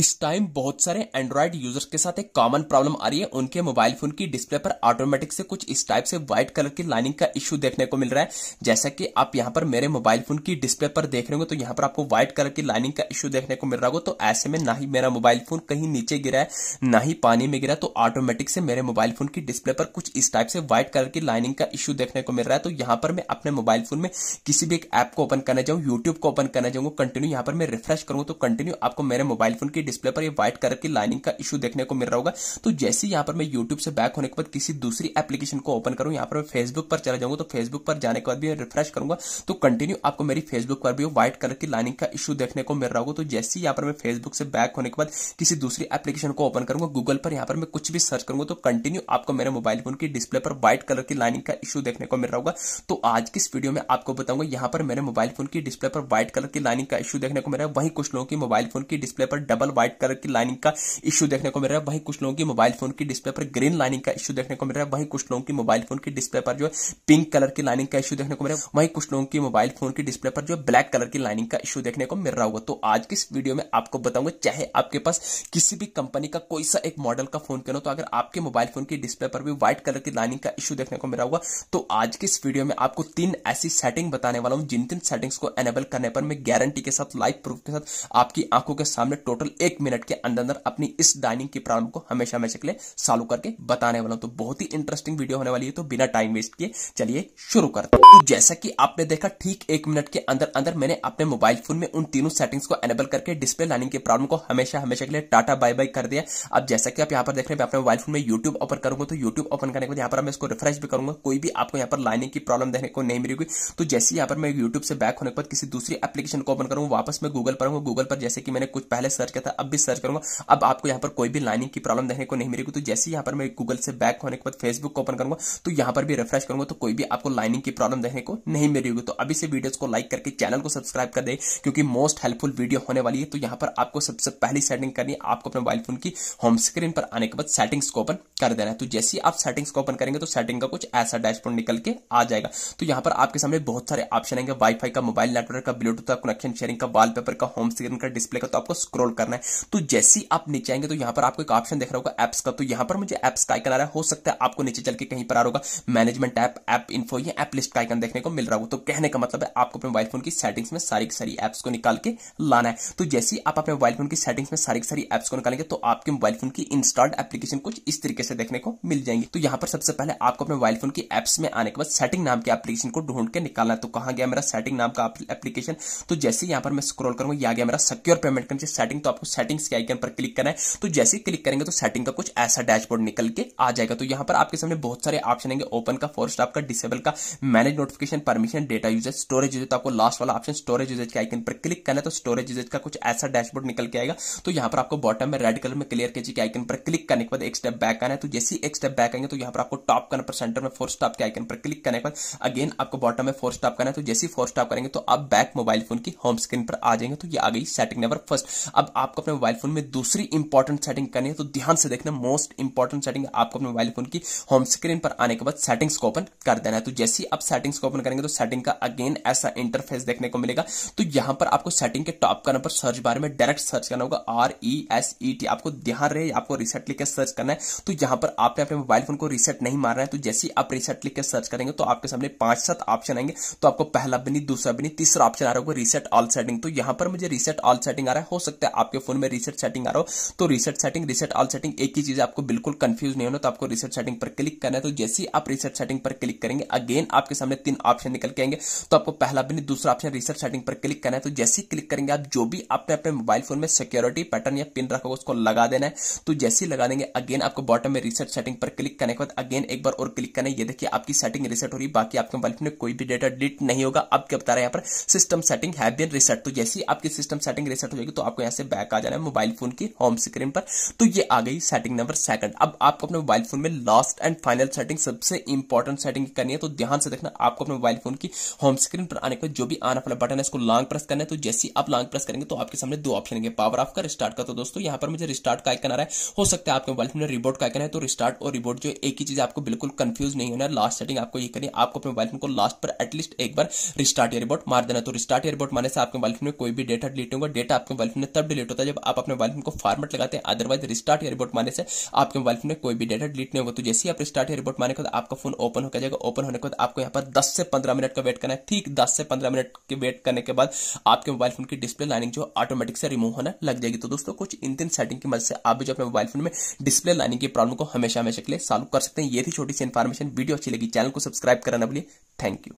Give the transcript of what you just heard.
इस टाइम बहुत सारे एंड्रॉइड यूजर्स के साथ एक कॉमन प्रॉब्लम आ रही है उनके मोबाइल फोन की डिस्प्ले पर ऑटोमेटिक से कुछ इस टाइप से व्हाइट कलर की लाइनिंग का इश्यू देखने को मिल रहा है जैसा कि आप यहाँ पर मेरे मोबाइल फोन की डिस्प्ले पर देख रहे हो तो यहाँ पर आपको व्हाइट कलर की लाइनिंग का इश्यू देखने को मिल रहा हो तो ऐसे में ना ही मेरा मोबाइल फोन कहीं नीचे गिरा है ना ही पानी में गिरा तो ऑटोमेटिक से मेरे मोबाइल फोन की डिस्प्ले पर कुछ इस टाइप से व्हाइट कलर की लाइनिंग का इश्यू देखने को मिल रहा है तो यहाँ पर मैं अपने मोबाइल फोन में किसी भी एक ऐप को ओपन करना चाहूँ यूट्यूब को ओपन करना चाहूंगा कंटिन्यू यहाँ पर मैं रिफ्रेश करूंगा तो कंटिन्यू आपको मेरे मोबाइल फोन की डिस्प्ले पर ये व्हाइट कलर की लाइनिंग का इशू देखने को मिल रहा होगा तो जैसे यहाँ पर मैं यूट्यूब से बैक होने के बाद किसी दूसरी एप्लीकेशन को ओपन करूं यहाँ पर मैं फेसबुक पर चला जाऊंगा तो फेसबुक पर जाने के बाद भी रिफ्रेश करूंगा तो कंटिन्यू आपको मेरी फेसबुक पर भी व्हाइट कलर की लाइनिंग का इशू देखने को मिल रहा होगा तो जैसे यहाँ पर मैं फेसबुक से बैक होने के बाद किसी दूसरी एप्लीकेशन को ओपन करूंगा गूगल पर यहाँ पर मैं कुछ भी सर्च करूंगा तो कंटिन्यू आपको मेरे मोबाइल फोन की डिस्प्ले पर व्हाइट कलर की लाइनिंग का इशू देखने को मिल रहा होगा तो आज की इस वीडियो में आपको बताऊंगा यहाँ पर मेरे मोबाइल फोन की डिस्प्ले पर व्हाइट कलर की लाइनिंग का इशू देखने को मिल रहा है वहीं कुछ लोगों की मोबाइल फोन की डिस्प्ले पर डबल व्हाइट कलर की लाइनिंग का इश्यू देखने को मिल रहा है वहीं कुछ लोगों की मोबाइल फोन की डिस्प्ले पर ग्रीन लाइनिंग का इश्यू देखने को मिल रहा है वहीं कुछ लोगों की मोबाइल फोन की डिस्प्ले पर जो पिंक कलर की लाइनिंग का इश्यू देखने को मिल रहा है वहीं कुछ लोगों की मोबाइल फोन की डिस्प्ले पर जो ब्लैक कलर की लाइनिंग का इश्यू देखने को मिल रहा होगा तो आज की इस वीडियो में आपको बताऊंगा चाहे आपके पास किसी भी कंपनी का कोई सा एक मॉडल का फोन क्यों तो अगर आपके मोबाइल फोन की डिस्प्ले पर भी व्हाइट कलर की लाइनिंग का इश्यू देखने को मिला होगा तो आज की इस वीडियो में आपको तीन ऐसी सेटिंग बताने वाला हूं जिन तीन सेटिंग्स को एनेबल करने पर मैं गारंटी के साथ लाइव प्रूफ के साथ आपकी आंखों के सामने टोटल एक मिनट के अंदर अंदर अपनी इस डाइनिंग की प्रॉब्लम को हमेशा हमेशा के लिए सॉल्व करके बताने वाला हूं तो बहुत ही इंटरेस्टिंग वीडियो होने वाली है तो बिना टाइम वेस्ट किए चलिए शुरू करते हैं तो जैसा कि आपने देखा ठीक एक मिनट के अंदर अंदर मैंने अपने मोबाइल फोन में उन तीनों सेटिंग्स को एनेबल करके डिस्प्ले लाइनिंग की प्रॉब्लम को हमेशा हमेशा के लिए टाटा बाय बाय कर दिया अब जैसा कि आप यहाँ पर देख रहे हैं अपने मोबाइल फोन में यूट्यूब ओपन करूंगा तो यूट्यूब ओपन करने के बाद यहाँ पर मैं इसको रिफ्रेश भी करूंगा कोई भी आपको यहाँ पर लाइनिंग की प्रॉब्लम देखने को नहीं मिलेगी तो जैसे यहाँ पर मैं यूट्यूब से बैक होने के बाद किसी दूसरी एप्लीकेशन को ओपन करूंगा वापस मैं गूगल पर हूँ गूगल पर जैसे कि मैंने कुछ पहले सर्च किया था अब भी सर्च करूंगा अब आपको यहां पर कोई भी लाइनिंग की प्रॉब्लम देखने को नहीं मिलेगी तो जैसे यहां पर मैं गूगल से बैक होने के बाद फेसबुक को ओपन करूंगा तो यहां पर भी रिफ्रेश करूंगा तो कोई भी आपको लाइनिंग की प्रॉब्लम देखने को नहीं मिलेगी तो अभी से वीडियो को लाइक करके चैनल को सब्सक्राइब कर दे क्योंकि मोस्ट हेल्पफुल वीडियो होने वाली है तो यहां पर आपको सबसे पहली सेटिंग करनी है आपको अपने मोबाइल फोन की होम स्क्रीन पर आने के बाद सेटिंग्स को ओपन कर देना है तो जैसे आप सेटिंग्स को ओपन करेंगे तो सेटिंग का कुछ ऐसा डैशबोर्ड निकल के आ जाएगा तो यहां पर आपके सामने बहुत सारे ऑप्शन आएंगे वाईफाई का मोबाइल नेटवर्क का ब्लूटूथ का कनेक्शन शेयरिंग का वॉलपेपर का होम स्क्रीन का डिस्प्ले का तो आपको स्क्रोल करना है करना है तो जैसी आप नीचे आएंगे तो यहां पर आपको एक ऑप्शन देख रहा होगा एप्स का तो यहां पर मुझे एप्स का आइकन आ रहा है हो सकता है आपको नीचे चल के कहीं पर आ रहा होगा मैनेजमेंट ऐप ऐप इन्फो या एप लिस्ट का आइकन देखने को मिल रहा होगा तो कहने का मतलब है आपको अपने मोबाइल फोन की सेटिंग्स में सारी सारी एप्स को निकाल के लाना है तो जैसे ही आप अपने मोबाइल फोन की सेटिंग्स में सारी सारी एप्स को निकालेंगे तो आपके मोबाइल फोन की इंस्टॉल्ड एप्लीकेशन कुछ इस तरीके से देखने को मिल जाएंगे तो यहां पर सबसे पहले आपको अपने मोबाइल फोन की एप्स में आने के बाद सेटिंग नाम के एप्लीकेशन को ढूंढ के निकालना है तो कहा गया मेरा सेटिंग नाम का एप्लीकेशन तो जैसे यहां पर मैं स्क्रॉल करूंगा आ गया मेरा सिक्योर पेमेंट करने सेटिंग तो आपको सेटिंग्स के आइकन पर क्लिक करना है तो जैसे क्लिक करेंगे तो सेटिंग का कुछ ऐसा डैशबोर्ड निकल के आ जाएगा तो यहां पर आपके सामने बहुत सारे ऑप्शन आएंगे ओपन का फोर स्टाफ का डिसेबल का manage notification permission data usage storage usage आपको लास्ट वाला ऑप्शन स्टोरेज यूजेज के आइकन पर क्लिक करना है तो स्टोरेज यूजेज का कुछ ऐसा डैशबोर्ड निकल के आएगा तो यहां पर आपको बॉटम में रेड कलर में क्लियर के जी के आइकन पर क्लिक करने के बाद एक स्टेप बैक आना है तो जैसे एक स्टेप बैक आएंगे तो यहां पर आपको टॉप करना पर सेंटर में फोर स्टॉप के आइकन पर क्लिक करने के बाद अगेन आपको बॉटम में फोर स्टॉप करना है तो जैसे फोर स्टॉप करेंगे तो आप बैक मोबाइल फोन की होम स्क्रीन पर आ जाएंगे तो ये आ गई सेटिंग नंबर फर्स्ट अब आप आपको अपने मोबाइल फोन में दूसरी इंपॉर्टेंट सेटिंग करनी है तो ध्यान से देखना मोस्ट इंपॉर्टेंट सेटिंग आपको अपने मोबाइल फोन की होम स्क्रीन पर आने के बाद सेटिंग्स को ओपन कर देना है तो जैसे ही आप सेटिंग्स को ओपन करेंगे तो सेटिंग का अगेन ऐसा इंटरफेस देखने को मिलेगा तो यहां पर आपको सेटिंग के टॉप करने पर सर्च बारे में डायरेक्ट सर्च करना होगा R E S E T आपको ध्यान रहे आपको रिसेट लिख के सर्च करना है तो यहां पर आपने अपने मोबाइल फोन को रिसेट नहीं मारना है तो जैसे ही आप रिसेट लिख के सर्च करेंगे तो आपके सामने पांच सात ऑप्शन आएंगे तो आपको पहला भी नहीं दूसरा भी नहीं तीसरा ऑप्शन आ रहा होगा रिसेट ऑल सेटिंग तो यहां पर मुझे रिसेट ऑल सेटिंग आ रहा है हो सकता है आपके फोन में रिसेट सेटिंग आ रहा हो तो reset setting reset all setting एक ही चीज आपको बिल्कुल कंफ्यूज नहीं होना तो आपको रिसेट सेटिंग पर क्लिक करना है तो जैसे ही आप रिसेट सेटिंग पर क्लिक करेंगे अगेन आपके सामने तीन ऑप्शन निकल के आएंगे तो आपको पहला भी नहीं दूसरा ऑप्शन रिसेट सेटिंग पर क्लिक करना है तो जैसे ही क्लिक करेंगे आप जो भी आपने अपने मोबाइल फोन में सिक्योरिटी पैटर्न या पिन रखा होगा उसको लगा देना है तो जैसे ही लगा देंगे अगेन आपको बॉटम में रिसेट सेटिंग पर क्लिक करने के बाद अगेन एक बार और क्लिक करना है ये देखिए आपकी सेटिंग रिसेट हो रही है बाकी आपके मोबाइल फोन में कोई भी डेटा डिलीट नहीं होगा अब क्या बता रहा है यहाँ पर सिस्टम सेटिंग हैबियन रिसेट तो जैसे ही आपकी सिस्टम सेटिंग रिसेट हो जाएगी तो आपको यहाँ से बैक आ जाना है मोबाइल फोन की होम स्क्रीन पर तो ये आ गई सेटिंग नंबर सेकंड अब आपको अपने मोबाइल फोन में लास्ट एंड फाइनल सेटिंग सबसे इंपॉर्टेंट सेटिंग करनी है तो ध्यान से देखना आपको अपने मोबाइल फोन की होम स्क्रीन पर आने के जो भी आना वाला बटन है इसको लॉन्ग प्रेस करना है तो जैसी आप लॉन्ग प्रेस करेंगे तो आपके सामने दो ऑप्शन है पावर ऑफ का रिस्टार्ट का तो दोस्तों यहां पर मुझे रिस्टार्ट का आइकन आ रहा है हो सकता है आपके मोबाइल फोन में रिबोट का आइकन है तो रिस्टार्ट और रिबोट जो एक ही चीज आपको बिल्कुल कंफ्यूज नहीं होना है लास्ट सेटिंग आपको ये करनी है आपको अपने मोबाइल फोन को लास्ट पर एटलीस्ट एक बार रिस्टार्ट या रिबोट मार देना तो रिस्टार्ट या रिबोट मारने से आपके मोबाइल फोन में कोई भी डेटा डिलीट होगा डेटा आपके मोबाइल फोन में तब डिलीट होता है जब आप अपने मोबाइल फोन को फॉर्मेट लगाते हैं अदरवाइज रिस्टार्ट या रिपोर्ट मारने से आपके मोबाइल फोन में कोई भी डेटा डिलीट नहीं होगा तो जैसे ही आप रिस्टार्ट या रिपोर्ट मारने के बाद आपका फोन ओपन हो जाएगा ओपन होने के बाद आपको यहाँ पर दस से पंद्रह मिनट का वेट करना है ठीक दस से पंद्रह मिनट के वेट करने के बाद आपके मोबाइल फोन की डिस्प्ले लाइनिंग जो ऑटोमेटिक से रिमूव होना लग जाएगी तो दोस्तों कुछ इन तीन सेटिंग की मदद से आप भी जो अपने मोबाइल फोन में डिस्प्ले लाइनिंग की प्रॉब्लम को हमेशा हमेशा के लिए सॉल्व कर सकते हैं ये थी छोटी सी इन्फॉर्मेशन वीडियो अच्छी लगी चैनल को सब्सक्राइब करना बोलिए थैंक यू